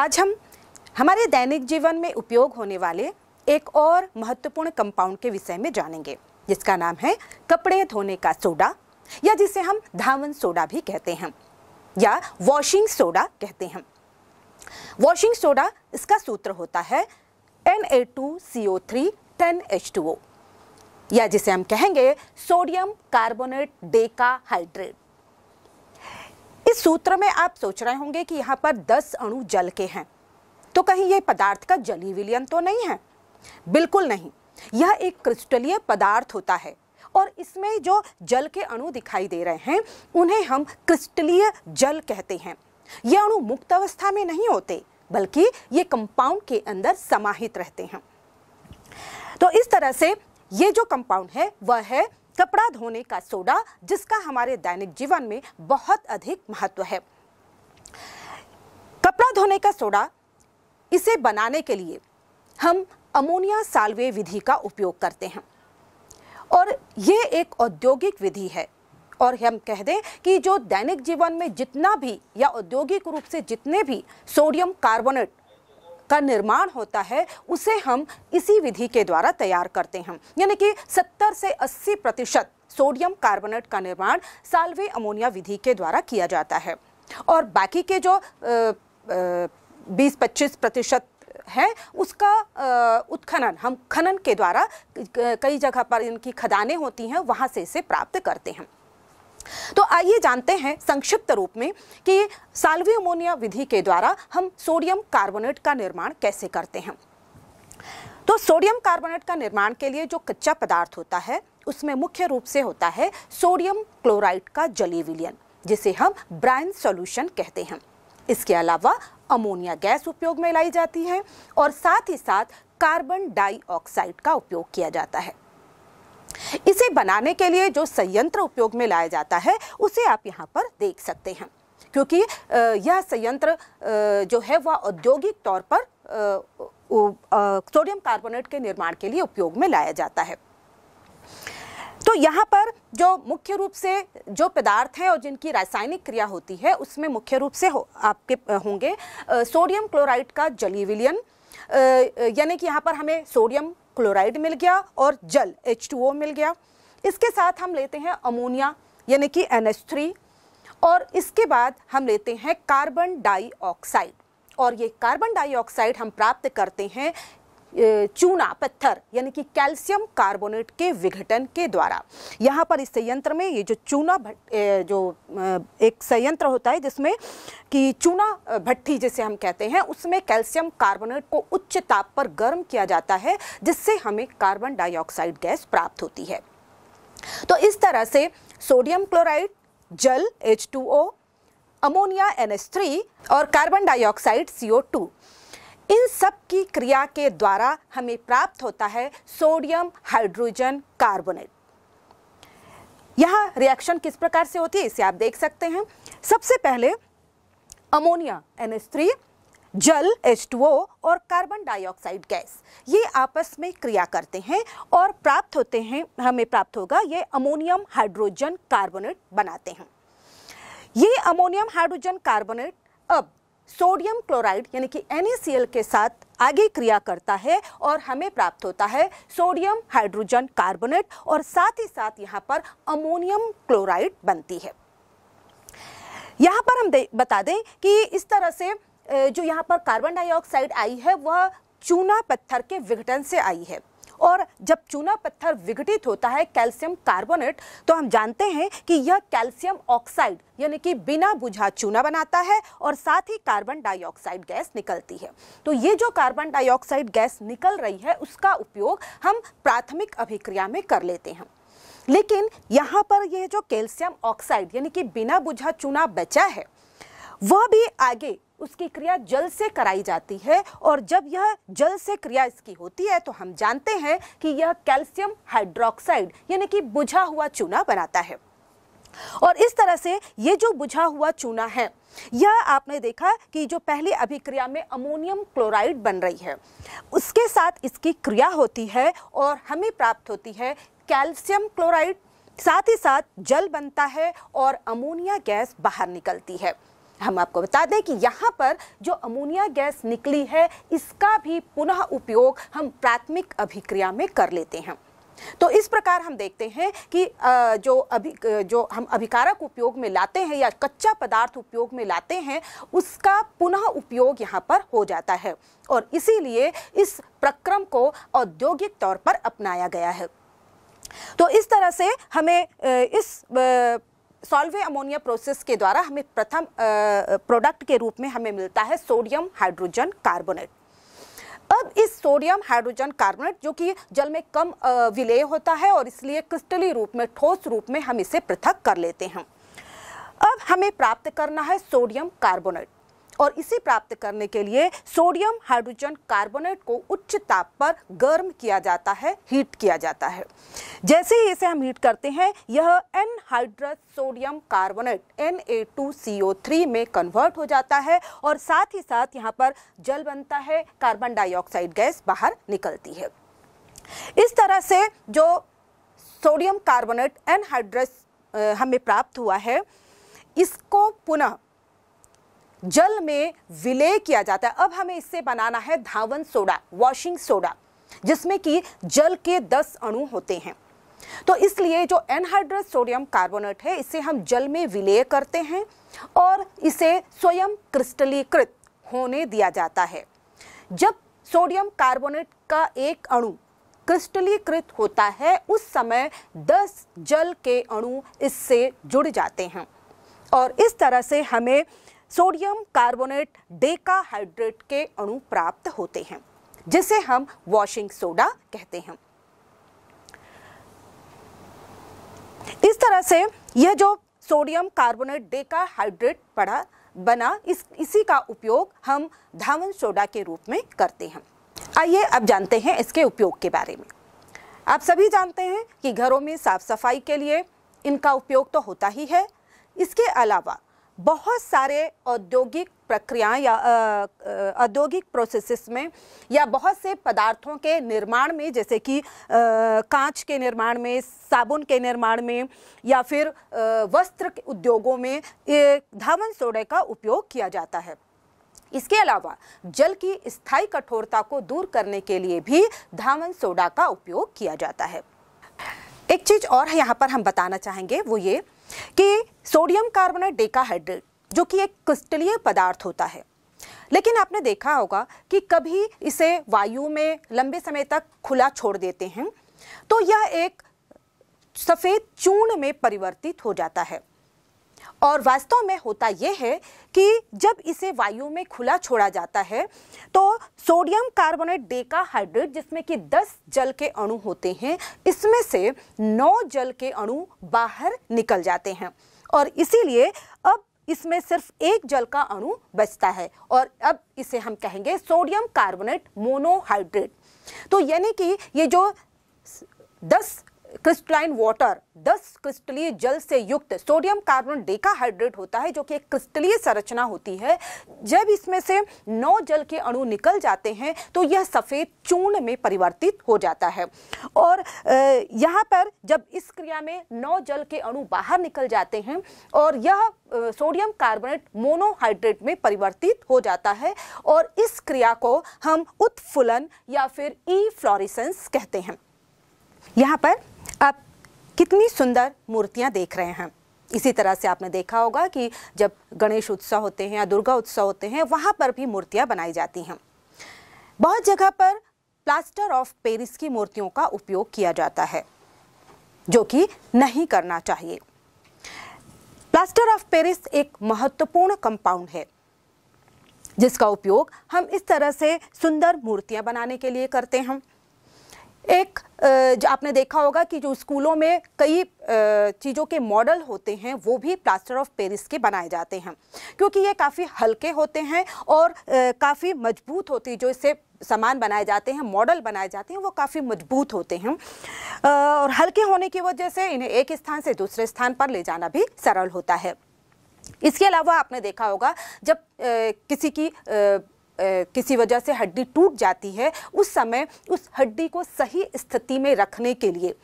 आज हम हमारे दैनिक जीवन में उपयोग होने वाले एक और महत्वपूर्ण कंपाउंड के विषय में जानेंगे जिसका नाम है कपड़े धोने का सोडा या जिसे हम धावन सोडा भी कहते हैं या वॉशिंग सोडा कहते हैं वॉशिंग सोडा इसका सूत्र होता है N A two C O three ten H two O या जिसे हम कहेंगे सोडियम कार्बोनेट डेकाहाइड्रेट इस सूत्र में आप सोच रहे होंगे कि यहाँ पर दस अणु जल के हैं तो कहीं ये पदार्थ का जली विलियन तो नहीं है बिल्कुल नहीं यह एक क्रिस्टलीय पदार्थ होता है और इसमें जो जल के अणु दिखाई दे रहे हैं उन्हें हम क्रिस्टलीय जल कहते हैं ये अणु मुक्त अवस्था में नहीं होते बल्कि ये कंपाउंड के अंदर समाहित रहते हैं तो इस तरह से ये जो कंपाउंड है वह है कपड़ा धोने का सोडा जिसका हमारे दैनिक जीवन में बहुत अधिक महत्व है कपड़ा धोने का सोडा इसे बनाने के लिए हम अमोनिया साल्वे विधि का उपयोग करते हैं और ये एक औद्योगिक विधि है और हम कह दें कि जो दैनिक जीवन में जितना भी या औद्योगिक रूप से जितने भी सोडियम कार्बोनेट का निर्माण होता है उसे हम इसी विधि के द्वारा तैयार करते हैं यानी कि 70 से 80 प्रतिशत सोडियम कार्बोनेट का निर्माण साल्वे अमोनिया विधि के द्वारा किया जाता है और बाकी के जो बीस पच्चीस प्रतिशत है उसका उत्खनन हम खनन के द्वारा कई जगह पर इनकी खदानें होती हैं वहाँ से इसे प्राप्त करते हैं तो आइए जानते हैं संक्षिप्त रूप में कि साल्वे अमोनिया विधि के द्वारा हम सोडियम कार्बोनेट का निर्माण कैसे करते हैं तो सोडियम कार्बोनेट का निर्माण के लिए जो कच्चा पदार्थ होता है उसमें मुख्य रूप से होता है सोडियम क्लोराइड का जली विलियन जिसे हम ब्राइन सॉल्यूशन कहते हैं इसके अलावा अमोनिया गैस उपयोग में लाई जाती है और साथ ही साथ कार्बन डाइऑक्साइड का उपयोग किया जाता है इसे बनाने के लिए जो संयंत्र उपयोग में लाया जाता है उसे आप यहाँ पर देख सकते हैं क्योंकि यह संयंत्र जो है वह औद्योगिक तौर पर सोडियम कार्बोनेट के निर्माण के लिए उपयोग में लाया जाता है तो यहाँ पर जो मुख्य रूप से जो पदार्थ हैं और जिनकी रासायनिक क्रिया होती है उसमें मुख्य रूप से हो, आपके होंगे सोडियम क्लोराइड का जलीविलियन यानी कि यहाँ पर हमें सोडियम क्लोराइड मिल गया और जल ओ मिल गया इसके साथ हम लेते हैं अमोनिया यानी कि थ्री और इसके बाद हम लेते हैं कार्बन डाइऑक्साइड और ये कार्बन डाइऑक्साइड हम प्राप्त करते हैं चूना पत्थर यानी कि कैल्शियम कार्बोनेट के विघटन के द्वारा यहाँ पर इस संयंत्र में ये जो चूना जो एक संयंत्र होता है जिसमें कि चूना भट्टी जिसे हम कहते हैं उसमें कैल्शियम कार्बोनेट को उच्च ताप पर गर्म किया जाता है जिससे हमें कार्बन डाइऑक्साइड गैस प्राप्त होती है तो इस तरह से सोडियम क्लोराइड जल एच अमोनिया एन और कार्बन डाइऑक्साइड सी इन सब की क्रिया के द्वारा हमें प्राप्त होता है सोडियम हाइड्रोजन कार्बोनेट यह रिएक्शन किस प्रकार से होती है इसे आप देख सकते हैं सबसे पहले अमोनिया थ्री जल एच और कार्बन डाइऑक्साइड गैस ये आपस में क्रिया करते हैं और प्राप्त होते हैं हमें प्राप्त होगा ये अमोनियम हाइड्रोजन कार्बोनेट बनाते हैं ये अमोनियम हाइड्रोजन कार्बोनेट अब सोडियम क्लोराइड यानी कि NaCl के साथ आगे क्रिया करता है और हमें प्राप्त होता है सोडियम हाइड्रोजन कार्बोनेट और साथ ही साथ यहाँ पर अमोनियम क्लोराइड बनती है यहाँ पर हम दे बता दें कि इस तरह से जो यहाँ पर कार्बन डाइऑक्साइड आई है वह चूना पत्थर के विघटन से आई है और जब चूना पत्थर विघटित होता है कैल्शियम कार्बोनेट तो हम जानते हैं कि यह कैल्शियम ऑक्साइड यानी कि बिना बुझा चूना बनाता है और साथ ही कार्बन डाइऑक्साइड गैस निकलती है तो ये जो कार्बन डाइऑक्साइड गैस निकल रही है उसका उपयोग हम प्राथमिक अभिक्रिया में कर लेते हैं लेकिन यहाँ पर यह जो कैल्शियम ऑक्साइड यानी कि बिना बुझा चूना बचा है वह भी आगे उसकी क्रिया जल से कराई जाती है और जब यह जल से क्रिया इसकी होती है तो हम जानते हैं कि यह कैल्शियम हाइड्रोक्साइड यानी कि बुझा हुआ चूना बनाता है और इस तरह से ये जो बुझा हुआ चूना है यह आपने देखा कि जो पहली अभिक्रिया में अमोनियम क्लोराइड बन रही है उसके साथ इसकी क्रिया होती है और हमें प्राप्त होती है कैल्शियम क्लोराइड साथ ही साथ जल बनता है और अमोनिया गैस बाहर निकलती है हम आपको बता दें कि यहाँ पर जो अमोनिया गैस निकली है इसका भी पुनः उपयोग हम प्राथमिक अभिक्रिया में कर लेते हैं तो इस प्रकार हम देखते हैं कि जो अभी जो हम अभिकारक उपयोग में लाते हैं या कच्चा पदार्थ उपयोग में लाते हैं उसका पुनः उपयोग यहाँ पर हो जाता है और इसीलिए इस प्रक्रम को औद्योगिक तौर पर अपनाया गया है तो इस तरह से हमें इस सॉल्वे अमोनिया प्रोसेस के द्वारा हमें प्रथम प्रोडक्ट के रूप में हमें मिलता है सोडियम हाइड्रोजन कार्बोनेट अब इस सोडियम हाइड्रोजन कार्बोनेट जो कि जल में कम विलेय होता है और इसलिए क्रिस्टली रूप में ठोस रूप में हम इसे पृथक कर लेते हैं अब हमें प्राप्त करना है सोडियम कार्बोनेट और इसे प्राप्त करने के लिए सोडियम हाइड्रोजन कार्बोनेट को उच्च ताप पर गर्म किया जाता है हीट किया जाता है जैसे ही इसे हम हीट करते हैं यह anhydrous sodium carbonate N A two C O three में कन्वर्ट हो जाता है और साथ ही साथ यहाँ पर जल बनता है कार्बन डाइऑक्साइड गैस बाहर निकलती है इस तरह से जो सोडियम कार्बोनेट एनहाइड्रस हमें प्राप्त हुआ है इसको पुनः जल में विलय किया जाता है अब हमें इससे बनाना है धावन सोडा वॉशिंग सोडा जिसमें कि जल के 10 अणु होते हैं तो इसलिए जो एनहाइड्रस सोडियम कार्बोनेट है इसे हम जल में विलय करते हैं और इसे स्वयं क्रिस्टलीकृत होने दिया जाता है जब सोडियम कार्बोनेट का एक अणु क्रिस्टलीकृत होता है उस समय 10 जल के अणु इससे जुड़ जाते हैं और इस तरह से हमें सोडियम कार्बोनेट डेकाहाइड्रेट के अणु प्राप्त होते हैं जिसे हम वॉशिंग सोडा कहते हैं इस तरह से यह जो सोडियम कार्बोनेट डेकाहाइड्रेट पड़ा बना इस इसी का उपयोग हम धावन सोडा के रूप में करते हैं आइए अब जानते हैं इसके उपयोग के बारे में आप सभी जानते हैं कि घरों में साफ सफाई के लिए इनका उपयोग तो होता ही है इसके अलावा बहुत सारे औद्योगिक प्रक्रियाएं या औद्योगिक प्रोसेसेस में या बहुत से पदार्थों के निर्माण में जैसे कि कांच के निर्माण में साबुन के निर्माण में या फिर वस्त्र उद्योगों में धावन सोडे का उपयोग किया जाता है इसके अलावा जल की स्थायी कठोरता को दूर करने के लिए भी धावन सोडा का उपयोग किया जाता है एक चीज़ और यहाँ पर हम बताना चाहेंगे वो ये कि सोडियम कार्बोनेट डेकाहाइड्रेट जो कि एक क्रिस्टलीय पदार्थ होता है लेकिन आपने देखा होगा कि कभी इसे वायु में लंबे समय तक खुला छोड़ देते हैं तो यह एक सफ़ेद चूर्ण में परिवर्तित हो जाता है और वास्तव में होता यह है कि जब इसे वायु में खुला छोड़ा जाता है तो सोडियम कार्बोनेट डेकाहाइड्रेट जिसमें कि 10 जल के अणु होते हैं इसमें से 9 जल के अणु बाहर निकल जाते हैं और इसीलिए अब इसमें सिर्फ एक जल का अणु बचता है और अब इसे हम कहेंगे सोडियम कार्बोनेट मोनोहाइड्रेट तो यानी कि ये जो दस क्रिस्टलाइन वाटर दस क्रिस्टलीय जल से युक्त सोडियम कार्बन डेकाहाइड्रेट होता है जो कि एक क्रिस्टलीय संरचना होती है जब इसमें से नौ जल के अणु निकल जाते हैं तो यह सफ़ेद चूर्ण में परिवर्तित हो जाता है और यहाँ पर जब इस क्रिया में नौ जल के अणु बाहर निकल जाते हैं और यह सोडियम कार्बोनेट मोनोहाइड्रेट में परिवर्तित हो जाता है और इस क्रिया को हम उत्फुलन या फिर ई फ्लोरिसेंस कहते हैं यहाँ पर कितनी सुंदर मूर्तियाँ देख रहे हैं इसी तरह से आपने देखा होगा कि जब गणेश उत्सव होते हैं या दुर्गा उत्सव होते हैं वहाँ पर भी मूर्तियाँ बनाई जाती हैं बहुत जगह पर प्लास्टर ऑफ पेरिस की मूर्तियों का उपयोग किया जाता है जो कि नहीं करना चाहिए प्लास्टर ऑफ पेरिस एक महत्वपूर्ण कंपाउंड है जिसका उपयोग हम इस तरह से सुंदर मूर्तियां बनाने के लिए करते हैं एक जो आपने देखा होगा कि जो स्कूलों में कई चीज़ों के मॉडल होते हैं वो भी प्लास्टर ऑफ पेरिस के बनाए जाते हैं क्योंकि ये काफ़ी हल्के होते हैं और काफ़ी मजबूत होती जो इससे सामान बनाए जाते हैं मॉडल बनाए जाते हैं वो काफ़ी मजबूत होते हैं और हल्के होने की वजह से इन्हें एक स्थान से दूसरे स्थान पर ले जाना भी सरल होता है इसके अलावा आपने देखा होगा जब ए, किसी की किसी वजह से हड्डी टूट जाती है उस समय उस हड्डी को सही स्थिति में रखने के लिए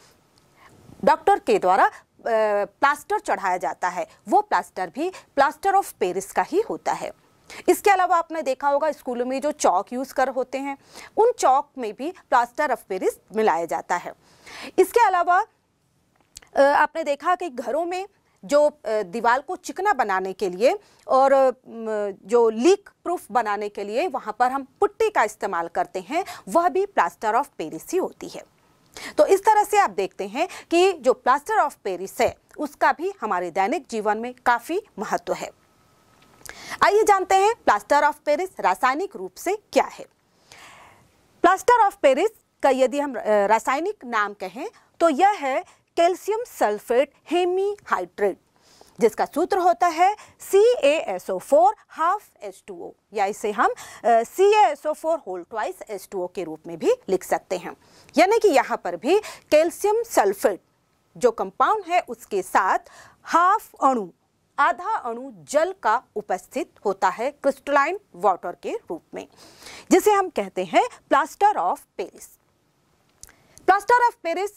डॉक्टर के द्वारा प्लास्टर चढ़ाया जाता है वो प्लास्टर भी प्लास्टर ऑफ पेरिस का ही होता है इसके अलावा आपने देखा होगा स्कूलों में जो चौक यूज़ कर होते हैं उन चौक में भी प्लास्टर ऑफ पेरिस मिलाया जाता है इसके अलावा आपने देखा कि घरों में जो दीवार को चिकना बनाने के लिए और जो लीक प्रूफ बनाने के लिए वहाँ पर हम पुट्टी का इस्तेमाल करते हैं वह भी प्लास्टर ऑफ पेरिस ही होती है तो इस तरह से आप देखते हैं कि जो प्लास्टर ऑफ पेरिस है उसका भी हमारे दैनिक जीवन में काफ़ी महत्व है आइए जानते हैं प्लास्टर ऑफ पेरिस रासायनिक रूप से क्या है प्लास्टर ऑफ पेरिस का यदि हम रासायनिक नाम कहें तो यह है कैल्शियम सल्फेट हेमीहाइड्रेट जिसका सूत्र होता है C A S O four half H two O या इसे हम C A S O four whole twice H two O के रूप में भी लिख सकते हैं यानी कि यहाँ पर भी कैल्शियम सल्फेट जो कंपाउंड है उसके साथ हाफ अणु आधा अणु जल का उपस्थित होता है क्रिस्टलाइन वाटर के रूप में जिसे हम कहते हैं plaster of Paris plaster of Paris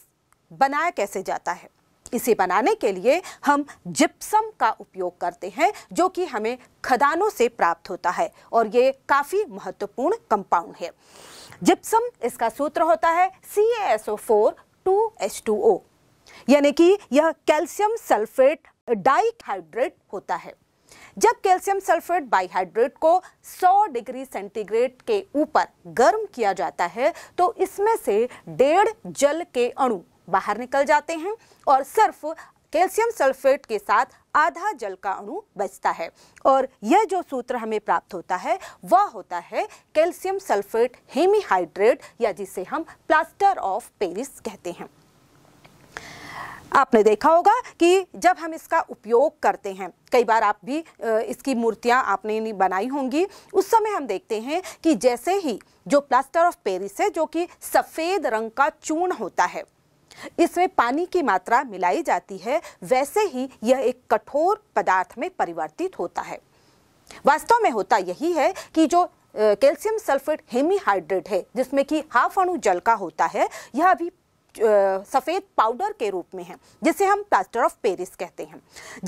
बनाया कैसे जाता है इसे बनाने के लिए हम जिप्सम का उपयोग करते हैं जो कि हमें खदानों से प्राप्त होता है और ये काफ़ी महत्वपूर्ण कंपाउंड है जिप्सम इसका सूत्र होता है C S O four two H two O यानी कि यह कैल्शियम सल्फेट डाइहाइड्रेट होता है जब कैल्शियम सल्फेट बाइहाइड्रेट को 100 डिग्री सेंटीग्रेड के ऊपर गर्म किया जाता है तो इसमें से डेढ़ जल के अणु बाहर निकल जाते हैं और सिर्फ कैल्शियम सल्फेट के साथ आधा जल का अणु बचता है और यह जो सूत्र हमें प्राप्त होता है वह होता है कैल्शियम सल्फेट हेमीहाइड्रेट या जिसे हम प्लास्टर ऑफ पेरिस कहते हैं आपने देखा होगा कि जब हम इसका उपयोग करते हैं कई बार आप भी इसकी मूर्तियां आपने बनाई होंगी उस समय हम देखते हैं कि जैसे ही जो प्लास्टर ऑफ पेरिस है जो कि सफ़ेद रंग का चूर्ण होता है इसमें पानी की मात्रा मिलाई जाती है वैसे ही यह एक कठोर पदार्थ में परिवर्तित होता है वास्तव में होता यही है कि जो कैल्शियम सल्फेट हेमीहाइड्रेट है जिसमें कि हाफ अणु जल का होता है यह अभी सफ़ेद पाउडर के रूप में है जिसे हम प्लास्टर ऑफ पेरिस कहते हैं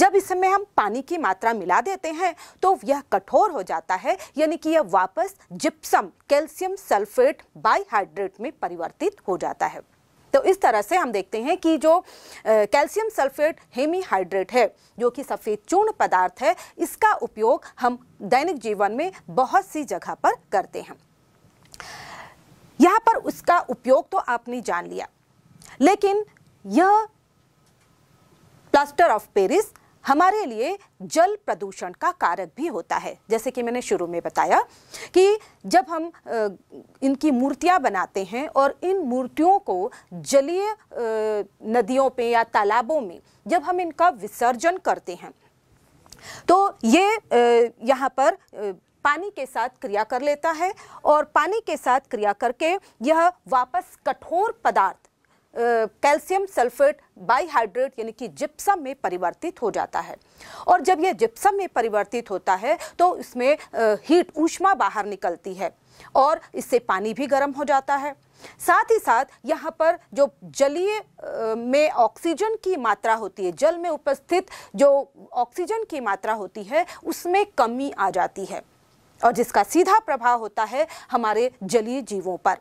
जब इसमें हम पानी की मात्रा मिला देते हैं तो यह कठोर हो जाता है यानी कि यह वापस जिप्सम कैल्शियम सल्फेट बाईहाइड्रेट में परिवर्तित हो जाता है तो इस तरह से हम देखते हैं कि जो कैल्शियम सल्फेट हेमीहाइड्रेट है जो कि सफ़ेद चूर्ण पदार्थ है इसका उपयोग हम दैनिक जीवन में बहुत सी जगह पर करते हैं यहाँ पर उसका उपयोग तो आपने जान लिया लेकिन यह प्लास्टर ऑफ पेरिस हमारे लिए जल प्रदूषण का कारक भी होता है जैसे कि मैंने शुरू में बताया कि जब हम इनकी मूर्तियां बनाते हैं और इन मूर्तियों को जलीय नदियों पे या तालाबों में जब हम इनका विसर्जन करते हैं तो ये यहाँ पर पानी के साथ क्रिया कर लेता है और पानी के साथ क्रिया करके यह वापस कठोर पदार्थ कैल्शियम सल्फेट बाईहाइड्रेट यानी कि जिप्सम में परिवर्तित हो जाता है और जब यह जिप्सम में परिवर्तित होता है तो इसमें हीट ऊष्मा बाहर निकलती है और इससे पानी भी गर्म हो जाता है साथ ही साथ यहाँ पर जो जलीय में ऑक्सीजन की मात्रा होती है जल में उपस्थित जो ऑक्सीजन की मात्रा होती है उसमें कमी आ जाती है और जिसका सीधा प्रभाव होता है हमारे जलीय जीवों पर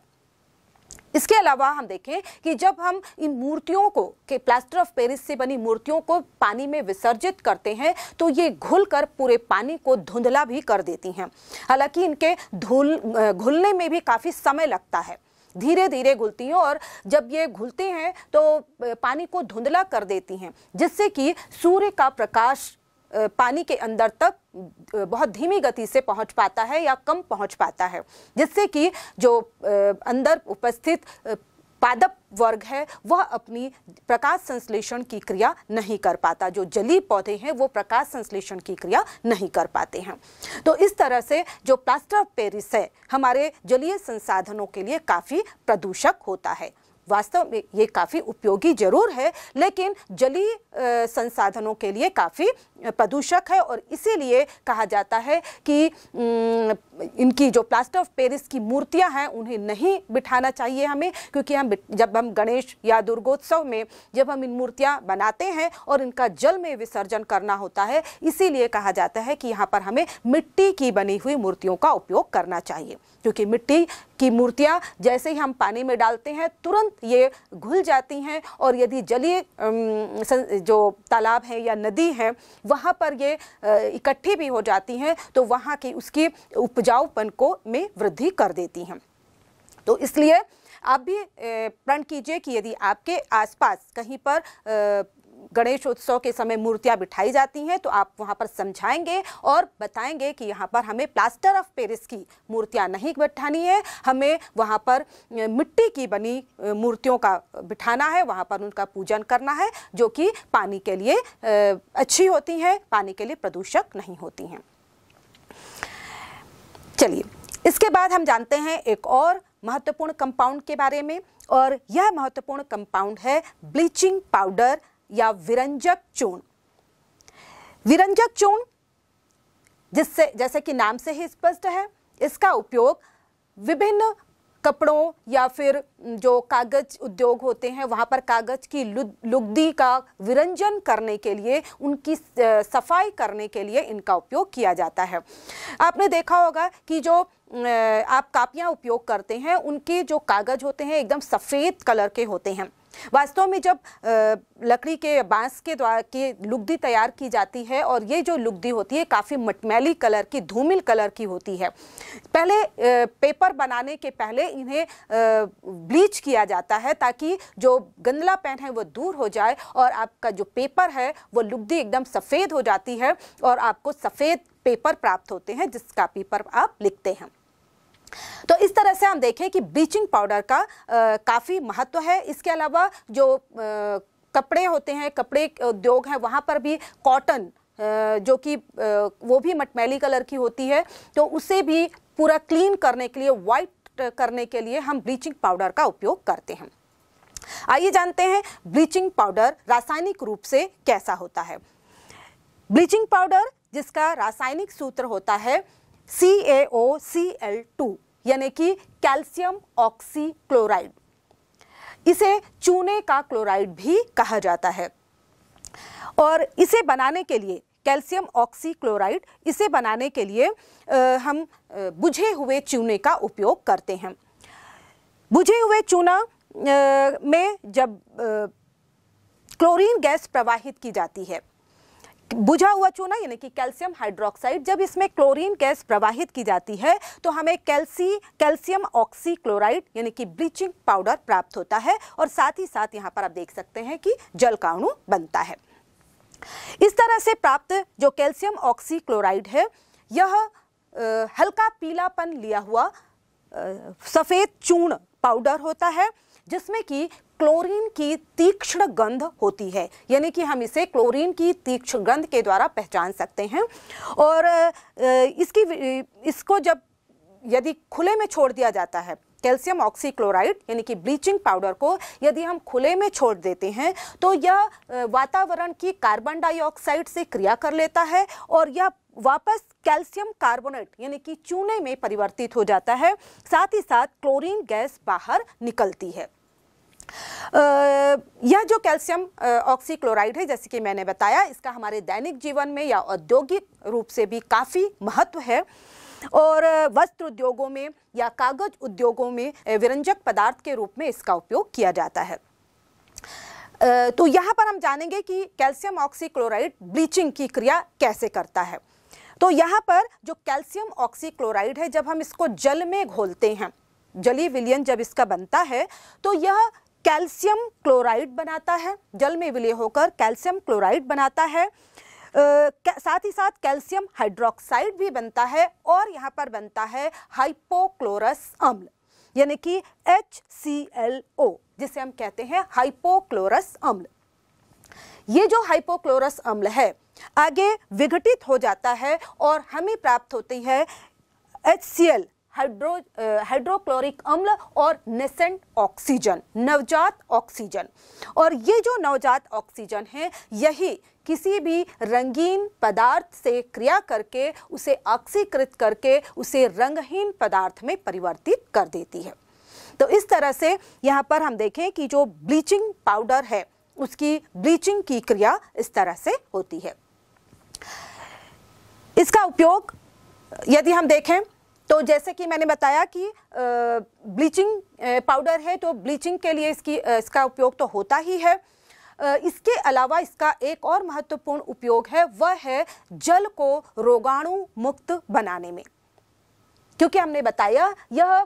इसके अलावा हम देखें कि जब हम इन मूर्तियों को के प्लास्टर ऑफ पेरिस से बनी मूर्तियों को पानी में विसर्जित करते हैं तो ये घुल कर पूरे पानी को धुंधला भी कर देती हैं हालांकि इनके धुल घुलने में भी काफ़ी समय लगता है धीरे धीरे घुलती हैं और जब ये घुलती हैं तो पानी को धुंधला कर देती हैं जिससे कि सूर्य का प्रकाश पानी के अंदर तक बहुत धीमी गति से पहुंच पाता है या कम पहुंच पाता है जिससे कि जो अंदर उपस्थित पादप वर्ग है वह अपनी प्रकाश संश्लेषण की क्रिया नहीं कर पाता जो जलीय पौधे हैं वो प्रकाश संश्लेषण की क्रिया नहीं कर पाते हैं तो इस तरह से जो प्लास्टर ऑफ पेरिस है हमारे जलीय संसाधनों के लिए काफ़ी प्रदूषक होता है वास्तव में ये काफ़ी उपयोगी जरूर है लेकिन जलीय संसाधनों के लिए काफ़ी प्रदूषक है और इसीलिए कहा जाता है कि इनकी जो प्लास्टर ऑफ पेरिस की मूर्तियां हैं उन्हें नहीं बिठाना चाहिए हमें क्योंकि हम जब हम गणेश या दुर्गोत्सव में जब हम इन मूर्तियां बनाते हैं और इनका जल में विसर्जन करना होता है इसीलिए कहा जाता है कि यहाँ पर हमें मिट्टी की बनी हुई मूर्तियों का उपयोग करना चाहिए क्योंकि मिट्टी की मूर्तियां जैसे ही हम पानी में डालते हैं तुरंत ये घुल जाती हैं और यदि जलीय जो तालाब है या नदी है वहाँ पर ये इकट्ठी भी हो जाती हैं तो वहाँ की उसकी उपजाऊपन को में वृद्धि कर देती हैं तो इसलिए आप भी प्रण कीजिए कि यदि आपके आसपास कहीं पर गणेश उत्सव के समय मूर्तियाँ बिठाई जाती हैं तो आप वहाँ पर समझाएंगे और बताएंगे कि यहाँ पर हमें प्लास्टर ऑफ पेरिस की मूर्तियाँ नहीं बैठानी है हमें वहाँ पर मिट्टी की बनी मूर्तियों का बिठाना है वहाँ पर उनका पूजन करना है जो कि पानी के लिए अच्छी होती हैं पानी के लिए प्रदूषक नहीं होती हैं चलिए इसके बाद हम जानते हैं एक और महत्वपूर्ण कंपाउंड के बारे में और यह महत्वपूर्ण कंपाउंड है ब्लीचिंग पाउडर या विरंजक चूर्ण विरंजक चूर्ण जिससे जैसे कि नाम से ही स्पष्ट है इसका उपयोग विभिन्न कपड़ों या फिर जो कागज उद्योग होते हैं वहाँ पर कागज की लुगदी का विरंजन करने के लिए उनकी सफाई करने के लिए इनका उपयोग किया जाता है आपने देखा होगा कि जो आप कापियाँ उपयोग करते हैं उनके जो कागज़ होते हैं एकदम सफ़ेद कलर के होते हैं वास्तव में जब लकड़ी के बांस के द्वारा की लुगदी तैयार की जाती है और ये जो लुगदी होती है काफ़ी मटमैली कलर की धूमिल कलर की होती है पहले पेपर बनाने के पहले इन्हें ब्लीच किया जाता है ताकि जो गंदला पेन है वो दूर हो जाए और आपका जो पेपर है वो लुगदी एकदम सफ़ेद हो जाती है और आपको सफ़ेद पेपर प्राप्त होते हैं जिस कापी पर आप लिखते हैं तो इस तरह से हम देखें कि ब्लीचिंग पाउडर का काफ़ी महत्व है इसके अलावा जो आ, कपड़े होते हैं कपड़े उद्योग हैं वहां पर भी कॉटन जो कि वो भी मटमैली कलर की होती है तो उसे भी पूरा क्लीन करने के लिए वाइट करने के लिए हम ब्लीचिंग पाउडर का उपयोग करते हैं आइए जानते हैं ब्लीचिंग पाउडर रासायनिक रूप से कैसा होता है ब्लीचिंग पाउडर जिसका रासायनिक सूत्र होता है सी ए ओ सी एल टू यानी कि कैल्शियम ऑक्सी क्लोराइड इसे चूने का क्लोराइड भी कहा जाता है और इसे बनाने के लिए कैल्शियम ऑक्सी क्लोराइड इसे बनाने के लिए आ, हम बुझे हुए चूने का उपयोग करते हैं बुझे हुए चूना आ, में जब आ, क्लोरीन गैस प्रवाहित की जाती है बुझा हुआ चूना यानी कि कैल्शियम हाइड्रोक्साइड जब इसमें क्लोरीन गैस प्रवाहित की जाती है तो हमें कैल्सी कैल्शियम ऑक्सीक्लोराइड यानी कि ब्लीचिंग पाउडर प्राप्त होता है और साथ ही साथ यहाँ पर आप देख सकते हैं कि जल बनता है इस तरह से प्राप्त जो कैल्शियम ऑक्सीक्लोराइड है यह आ, हल्का पीलापन लिया हुआ सफ़ेद चूर्ण पाउडर होता है जिसमें कि क्लोरीन की तीक्ष्ण गंध होती है यानी कि हम इसे क्लोरीन की तीक्ष्ण गंध के द्वारा पहचान सकते हैं और इसकी इसको जब यदि खुले में छोड़ दिया जाता है कैल्शियम ऑक्सीक्लोराइड यानी कि ब्लीचिंग पाउडर को यदि हम खुले में छोड़ देते हैं तो यह वातावरण की कार्बन डाइऑक्साइड से क्रिया कर लेता है और यह वापस कैल्शियम कार्बोनेट यानी कि चूने में परिवर्तित हो जाता है साथ ही साथ क्लोरीन गैस बाहर निकलती है यह जो कैल्शियम ऑक्सीक्लोराइड है जैसे कि मैंने बताया इसका हमारे दैनिक जीवन में या औद्योगिक रूप से भी काफ़ी महत्व है और वस्त्र उद्योगों में या कागज उद्योगों में विरंजक पदार्थ के रूप में इसका उपयोग किया जाता है तो यहाँ पर हम जानेंगे कि कैल्शियम ऑक्सीक्लोराइड ब्लीचिंग की क्रिया कैसे करता है तो यहाँ पर जो कैल्शियम ऑक्सीक्लोराइड है जब हम इसको जल में घोलते हैं जली विलियन जब इसका बनता है तो यह कैल्शियम क्लोराइड बनाता है जल में विलय होकर कैल्शियम क्लोराइड बनाता है साथ ही साथ कैल्शियम हाइड्रोक्साइड भी बनता है और यहाँ पर बनता है हाइपोक्लोरस अम्ल यानी कि एच सी एल ओ जिसे हम कहते हैं हाइपोक्लोरस अम्ल ये जो हाइपोक्लोरस अम्ल है आगे विघटित हो जाता है और हमें प्राप्त होती है H C L hydro hydrochloric अम्ल और नेसेंट ऑक्सीजन नवजात ऑक्सीजन और ये जो नवजात ऑक्सीजन है यही किसी भी रंगीन पदार्थ से क्रिया करके उसे ऑक्सीकृत करके उसे रंगहीन पदार्थ में परिवर्तित कर देती है तो इस तरह से यहाँ पर हम देखें कि जो ब्लीचिंग पाउडर है उसकी ब्लीचिंग की क्रिया इस तरह से होती है इसका उपयोग यदि हम देखें तो जैसे कि मैंने बताया कि ब्लीचिंग पाउडर है तो ब्लीचिंग के लिए इसकी इसका उपयोग तो होता ही है इसके अलावा इसका एक और महत्वपूर्ण उपयोग है वह है जल को रोगाणु मुक्त बनाने में क्योंकि हमने बताया यह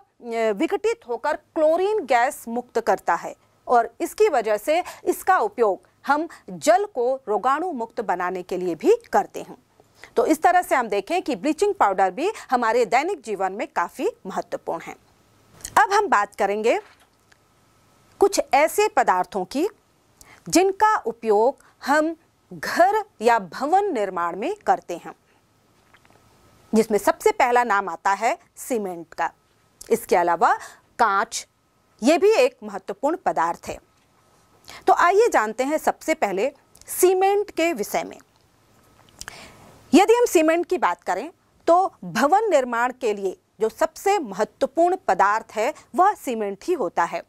विघटित होकर क्लोरीन गैस मुक्त करता है और इसकी वजह से इसका उपयोग हम जल को रोगाणु मुक्त बनाने के लिए भी करते हैं तो इस तरह से हम देखें कि ब्लीचिंग पाउडर भी हमारे दैनिक जीवन में काफ़ी महत्वपूर्ण है अब हम बात करेंगे कुछ ऐसे पदार्थों की जिनका उपयोग हम घर या भवन निर्माण में करते हैं जिसमें सबसे पहला नाम आता है सीमेंट का इसके अलावा कांच ये भी एक महत्वपूर्ण पदार्थ है तो आइए जानते हैं सबसे पहले सीमेंट के विषय में यदि हम सीमेंट की बात करें तो भवन निर्माण के लिए जो सबसे महत्वपूर्ण पदार्थ है वह सीमेंट ही होता है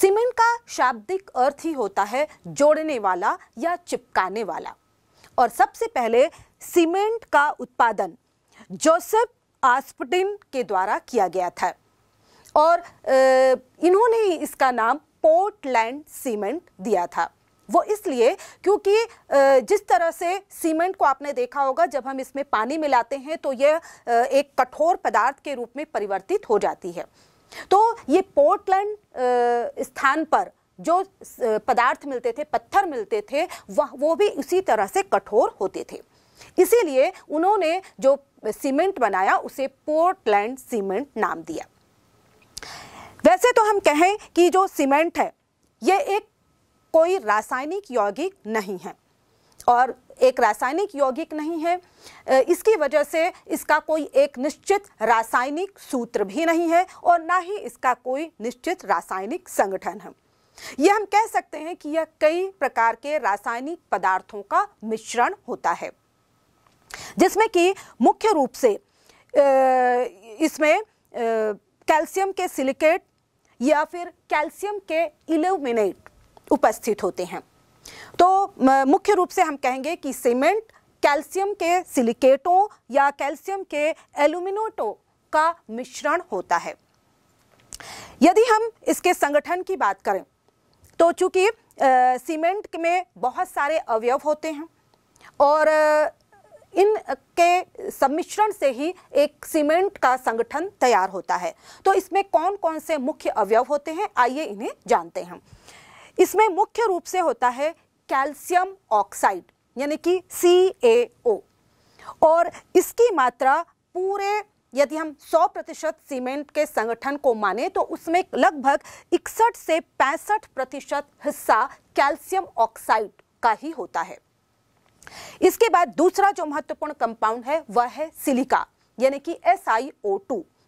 सीमेंट का शाब्दिक अर्थ ही होता है जोड़ने वाला या चिपकाने वाला और सबसे पहले सीमेंट का उत्पादन जोसेफ आस्पटिन के द्वारा किया गया था और इन्होंने इसका नाम पोर्टलैंड सीमेंट दिया था वो इसलिए क्योंकि जिस तरह से सीमेंट को आपने देखा होगा जब हम इसमें पानी मिलाते हैं तो यह एक कठोर पदार्थ के रूप में परिवर्तित हो जाती है तो ये पोर्टलैंड स्थान पर जो पदार्थ मिलते थे पत्थर मिलते थे वह वो भी उसी तरह से कठोर होते थे इसीलिए उन्होंने जो सीमेंट बनाया उसे पोर्टलैंड सीमेंट नाम दिया वैसे तो हम कहें कि जो सीमेंट है ये एक कोई रासायनिक यौगिक नहीं है और एक रासायनिक यौगिक नहीं है इसकी वजह से इसका कोई एक निश्चित रासायनिक सूत्र भी नहीं है और ना ही इसका कोई निश्चित रासायनिक संगठन है यह हम कह सकते हैं कि यह कई प्रकार के रासायनिक पदार्थों का मिश्रण होता है जिसमें कि मुख्य रूप से इसमें कैल्शियम के सिलिकेट या फिर कैल्शियम के इल्यूमिनेट उपस्थित होते हैं तो मुख्य रूप से हम कहेंगे कि सीमेंट कैल्शियम के सिलिकेटों या कैल्शियम के एल्यूमिनेटों का मिश्रण होता है यदि हम इसके संगठन की बात करें तो चूंकि सीमेंट में बहुत सारे अवयव होते हैं और इन के सम्मिश्रण से ही एक सीमेंट का संगठन तैयार होता है तो इसमें कौन कौन से मुख्य अवयव होते हैं आइए इन्हें जानते हैं इसमें मुख्य रूप से होता है कैल्शियम ऑक्साइड यानी कि सी और इसकी मात्रा पूरे यदि हम 100 प्रतिशत सीमेंट के संगठन को माने तो उसमें लगभग इकसठ से पैंसठ प्रतिशत हिस्सा कैल्शियम ऑक्साइड का ही होता है इसके बाद दूसरा जो महत्वपूर्ण कंपाउंड है वह है सिलिका यानी कि एस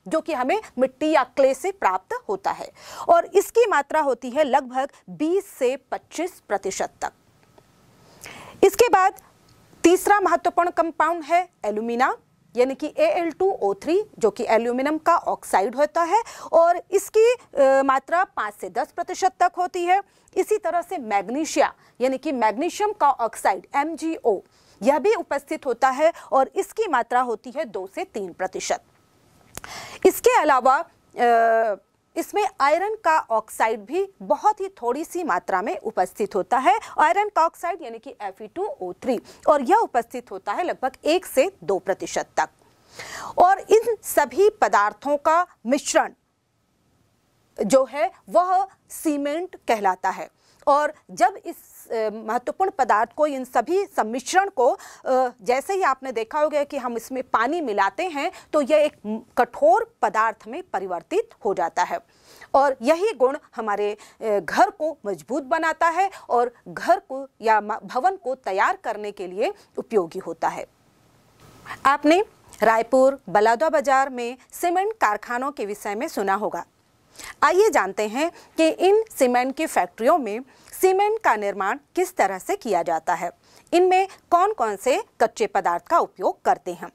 जो कि हमें मिट्टी या क्ले से प्राप्त होता है और इसकी मात्रा होती है लगभग 20 से 25 प्रतिशत तक इसके बाद तीसरा महत्वपूर्ण कंपाउंड है एल्यूमिना यानी कि Al2O3 जो कि एल्यूमिनियम का ऑक्साइड होता है और इसकी आ, मात्रा 5 से 10 प्रतिशत तक होती है इसी तरह से मैग्नीशिया यानी कि मैग्नीशियम का ऑक्साइड MgO यह भी उपस्थित होता है और इसकी मात्रा होती है 2 से 3 प्रतिशत इसके अलावा इसमें आयरन का ऑक्साइड भी बहुत ही थोड़ी सी मात्रा में उपस्थित होता है आयरन का ऑक्साइड यानी कि Fe2O3 और यह उपस्थित होता है लगभग एक से दो प्रतिशत तक और इन सभी पदार्थों का मिश्रण जो है वह सीमेंट कहलाता है और जब इस महत्वपूर्ण पदार्थ को इन सभी सम्मिश्रण को जैसे ही आपने देखा होगा कि हम इसमें पानी मिलाते हैं तो यह एक कठोर पदार्थ में परिवर्तित हो जाता है और यही गुण हमारे घर को मजबूत बनाता है और घर को या भवन को तैयार करने के लिए उपयोगी होता है आपने रायपुर बलादो बाजार में सीमेंट कारखानों के विषय में सुना होगा आइए जानते हैं कि इन सीमेंट की फैक्ट्रियों में सीमेंट का निर्माण किस तरह से किया जाता है इनमें कौन कौन से कच्चे पदार्थ का उपयोग करते हैं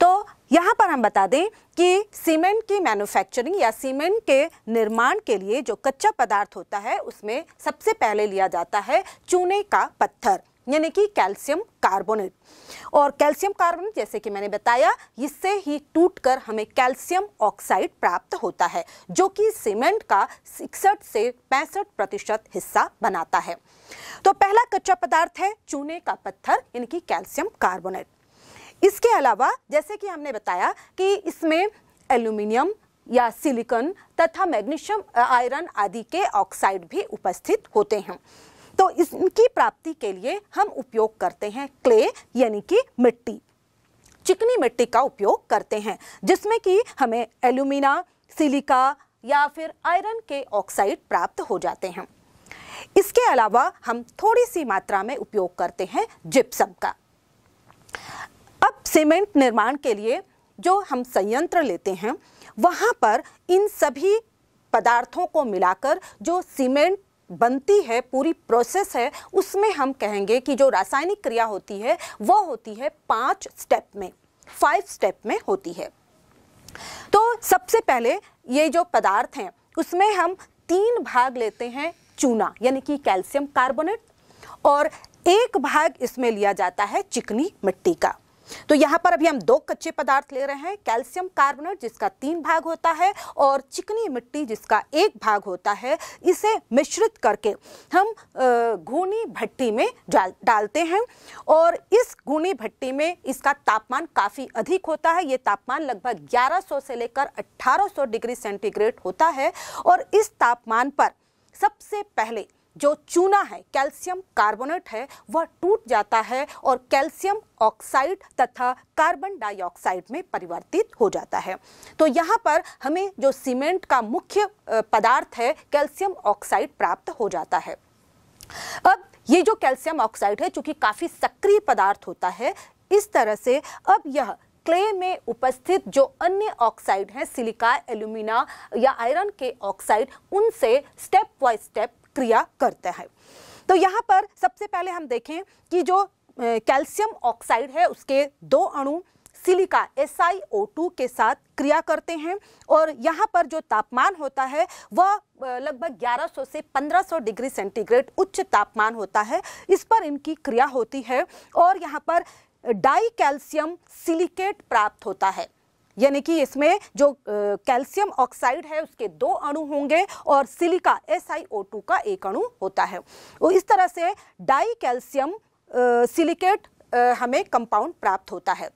तो यहाँ पर हम बता दें कि सीमेंट की मैन्युफैक्चरिंग या सीमेंट के निर्माण के लिए जो कच्चा पदार्थ होता है उसमें सबसे पहले लिया जाता है चूने का पत्थर यानी कि कैल्शियम कार्बोनेट और कैल्शियम कार्बोनेट जैसे कि मैंने बताया इससे ही टूटकर हमें कैल्शियम ऑक्साइड प्राप्त होता है जो कि सीमेंट का इकसठ से पैंसठ प्रतिशत हिस्सा बनाता है तो पहला कच्चा पदार्थ है चूने का पत्थर यानी कि कैल्शियम कार्बोनेट इसके अलावा जैसे कि हमने बताया कि इसमें एल्यूमिनियम या सिलिकॉन तथा मैग्नीशियम आयरन आदि के ऑक्साइड भी उपस्थित होते हैं तो इनकी प्राप्ति के लिए हम उपयोग करते हैं क्ले यानी कि मिट्टी चिकनी मिट्टी का उपयोग करते हैं जिसमें कि हमें एल्यूमिना सिलिका या फिर आयरन के ऑक्साइड प्राप्त हो जाते हैं इसके अलावा हम थोड़ी सी मात्रा में उपयोग करते हैं जिप्सम का अब सीमेंट निर्माण के लिए जो हम संयंत्र लेते हैं वहाँ पर इन सभी पदार्थों को मिलाकर जो सीमेंट बनती है पूरी प्रोसेस है उसमें हम कहेंगे कि जो रासायनिक क्रिया होती है वह होती है पाँच स्टेप में फाइव स्टेप में होती है तो सबसे पहले ये जो पदार्थ हैं उसमें हम तीन भाग लेते हैं चूना यानी कि कैल्शियम कार्बोनेट और एक भाग इसमें लिया जाता है चिकनी मिट्टी का तो यहाँ पर अभी हम दो कच्चे पदार्थ ले रहे हैं कैल्शियम कार्बोनेट जिसका तीन भाग होता है और चिकनी मिट्टी जिसका एक भाग होता है इसे मिश्रित करके हम घूनी भट्टी में डालते हैं और इस घूनी भट्टी में इसका तापमान काफ़ी अधिक होता है ये तापमान लगभग 1100 से लेकर 1800 डिग्री सेंटीग्रेड होता है और इस तापमान पर सबसे पहले जो चूना है कैल्शियम कार्बोनेट है वह टूट जाता है और कैल्शियम ऑक्साइड तथा कार्बन डाइऑक्साइड में परिवर्तित हो जाता है तो यहाँ पर हमें जो सीमेंट का मुख्य पदार्थ है कैल्शियम ऑक्साइड प्राप्त हो जाता है अब ये जो कैल्शियम ऑक्साइड है चूँकि काफ़ी सक्रिय पदार्थ होता है इस तरह से अब यह क्ले में उपस्थित जो अन्य ऑक्साइड हैं सिलिका एल्यूमिना या आयरन के ऑक्साइड उनसे स्टेप बाय स्टेप क्रिया करते हैं तो यहाँ पर सबसे पहले हम देखें कि जो कैल्शियम ऑक्साइड है उसके दो अणु सिलिका SiO2 के साथ क्रिया करते हैं और यहाँ पर जो तापमान होता है वह लगभग 1100 से 1500 डिग्री सेंटीग्रेड उच्च तापमान होता है इस पर इनकी क्रिया होती है और यहाँ पर डाई कैल्शियम सिलिकेट प्राप्त होता है यानी कि इसमें जो कैल्शियम ऑक्साइड है उसके दो अणु होंगे और सिलिका SiO2 का एक अणु होता है वो तो इस तरह से डाई कैल्शियम सिलिकेट हमें कंपाउंड प्राप्त होता है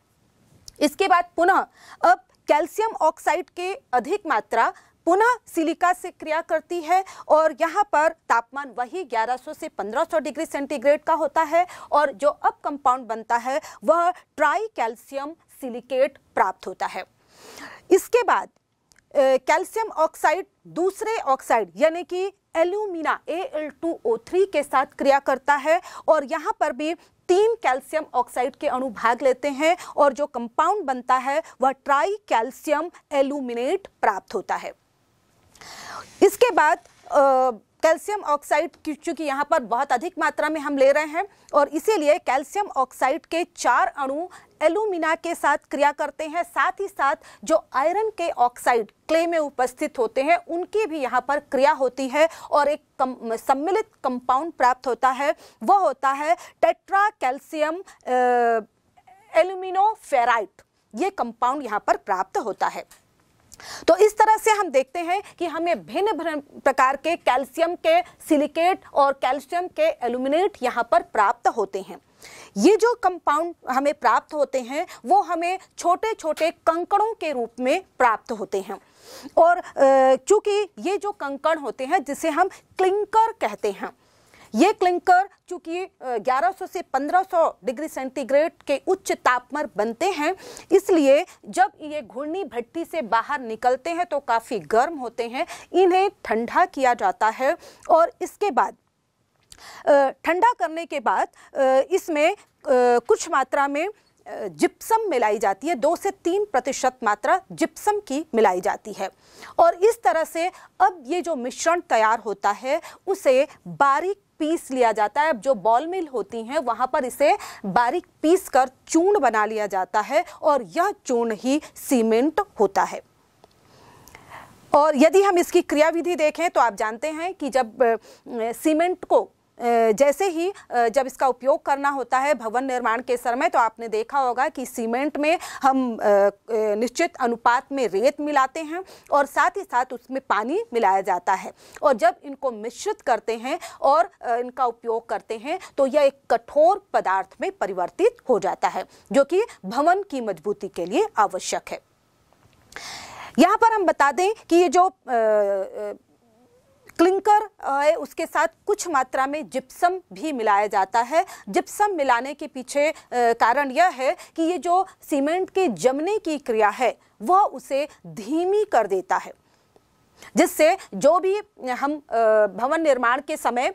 इसके बाद पुनः अब कैल्शियम ऑक्साइड के अधिक मात्रा पुनः सिलिका से क्रिया करती है और यहाँ पर तापमान वही 1100 से 1500 डिग्री सेंटीग्रेड का होता है और जो अब कंपाउंड बनता है वह ट्राई कैल्शियम सिलिकेट प्राप्त होता है इसके बाद कैल्शियम ऑक्साइड दूसरे ऑक्साइड यानी कि एल्यूमिना Al2O3 के साथ क्रिया करता है और यहाँ पर भी तीन कैल्शियम ऑक्साइड के अणु भाग लेते हैं और जो कंपाउंड बनता है वह ट्राई कैल्शियम एल्यूमिनेट प्राप्त होता है इसके बाद आ, कैल्शियम ऑक्साइड चूंकि यहाँ पर बहुत अधिक मात्रा में हम ले रहे हैं और इसीलिए कैल्शियम ऑक्साइड के चार अणु एलुमिना के साथ क्रिया करते हैं साथ ही साथ जो आयरन के ऑक्साइड क्ले में उपस्थित होते हैं उनकी भी यहाँ पर क्रिया होती है और एक कम, सम्मिलित कंपाउंड प्राप्त होता है वह होता है टेट्रा कैल्शियम एल्यूमिनोफेराइट ये कंपाउंड यहाँ पर प्राप्त होता है तो इस तरह से हम देखते हैं कि हमें भिन्न भिन्न प्रकार के कैल्शियम के सिलिकेट और कैल्शियम के एल्यूमिनेट यहाँ पर प्राप्त होते हैं ये जो कंपाउंड हमें प्राप्त होते हैं वो हमें छोटे छोटे कंकड़ों के रूप में प्राप्त होते हैं और चूंकि ये जो कंकड़ होते हैं जिसे हम क्लिंकर कहते हैं ये क्लिंकर चूँकि 1100 से 1500 डिग्री सेंटीग्रेड के उच्च तापमान बनते हैं इसलिए जब ये घूर्णी भट्टी से बाहर निकलते हैं तो काफ़ी गर्म होते हैं इन्हें ठंडा किया जाता है और इसके बाद ठंडा करने के बाद इसमें कुछ मात्रा में जिप्सम मिलाई जाती है दो से तीन प्रतिशत मात्रा जिप्सम की मिलाई जाती है और इस तरह से अब ये जो मिश्रण तैयार होता है उसे बारीक पीस लिया जाता है अब जो बॉल मिल होती हैं वहाँ पर इसे बारीक पीस कर चूर्ण बना लिया जाता है और यह चूर्ण ही सीमेंट होता है और यदि हम इसकी क्रियाविधि देखें तो आप जानते हैं कि जब सीमेंट को जैसे ही जब इसका उपयोग करना होता है भवन निर्माण के समय तो आपने देखा होगा कि सीमेंट में हम निश्चित अनुपात में रेत मिलाते हैं और साथ ही साथ उसमें पानी मिलाया जाता है और जब इनको मिश्रित करते हैं और इनका उपयोग करते हैं तो यह एक कठोर पदार्थ में परिवर्तित हो जाता है जो कि भवन की मजबूती के लिए आवश्यक है यहाँ पर हम बता दें कि ये जो आ, आ, क्लिंकर उसके साथ कुछ मात्रा में जिप्सम भी मिलाया जाता है जिप्सम मिलाने के पीछे कारण यह है कि ये जो सीमेंट के जमने की क्रिया है वह उसे धीमी कर देता है जिससे जो भी हम भवन निर्माण के समय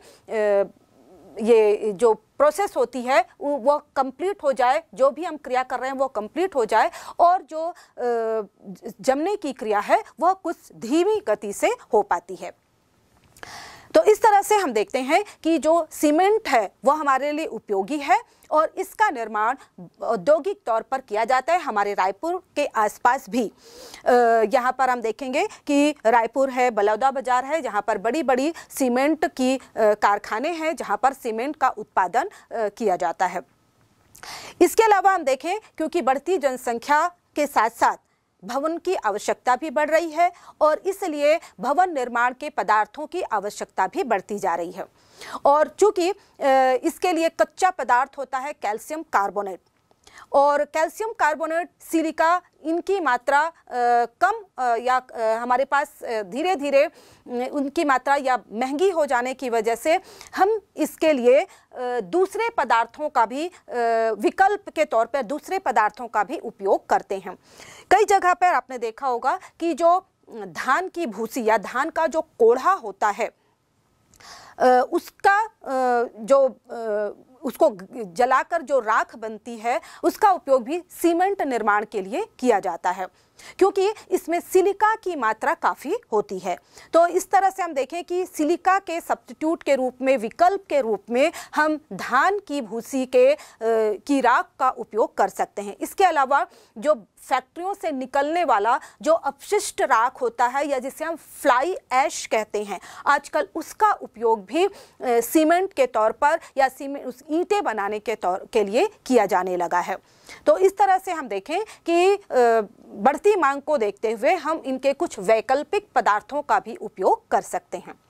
ये जो प्रोसेस होती है वह कंप्लीट हो जाए जो भी हम क्रिया कर रहे हैं वह कंप्लीट हो जाए और जो जमने की क्रिया है वह कुछ धीमी गति से हो पाती है तो इस तरह से हम देखते हैं कि जो सीमेंट है वह हमारे लिए उपयोगी है और इसका निर्माण औद्योगिक तौर पर किया जाता है हमारे रायपुर के आसपास भी यहाँ पर हम देखेंगे कि रायपुर है बलौदा बाजार है जहाँ पर बड़ी बड़ी सीमेंट की कारखाने हैं जहाँ पर सीमेंट का उत्पादन किया जाता है इसके अलावा हम देखें क्योंकि बढ़ती जनसंख्या के साथ साथ भवन की आवश्यकता भी बढ़ रही है और इसलिए भवन निर्माण के पदार्थों की आवश्यकता भी बढ़ती जा रही है और चूंकि इसके लिए कच्चा पदार्थ होता है कैल्शियम कार्बोनेट और कैल्शियम कार्बोनेट सिलिका इनकी मात्रा कम या हमारे पास धीरे धीरे उनकी मात्रा या महंगी हो जाने की वजह से हम इसके लिए दूसरे पदार्थों का भी विकल्प के तौर पर दूसरे पदार्थों का भी उपयोग करते हैं कई जगह पर आपने देखा होगा कि जो धान की भूसी या धान का जो कोढ़ा होता है उसका जो उसको जलाकर जो राख बनती है उसका उपयोग भी सीमेंट निर्माण के लिए किया जाता है क्योंकि इसमें सिलिका की मात्रा काफ़ी होती है तो इस तरह से हम देखें कि सिलिका के सब्सटीट्यूट के रूप में विकल्प के रूप में हम धान की भूसी के की राख का उपयोग कर सकते हैं इसके अलावा जो फैक्ट्रियों से निकलने वाला जो अपशिष्ट राख होता है या जिसे हम फ्लाई ऐश कहते हैं आजकल उसका उपयोग भी सीमेंट के तौर पर या सीमेंट ईंटें बनाने के तौर के लिए किया जाने लगा है तो इस तरह से हम देखें कि बढ़ती मांग को देखते हुए हम इनके कुछ वैकल्पिक पदार्थों का भी उपयोग कर सकते हैं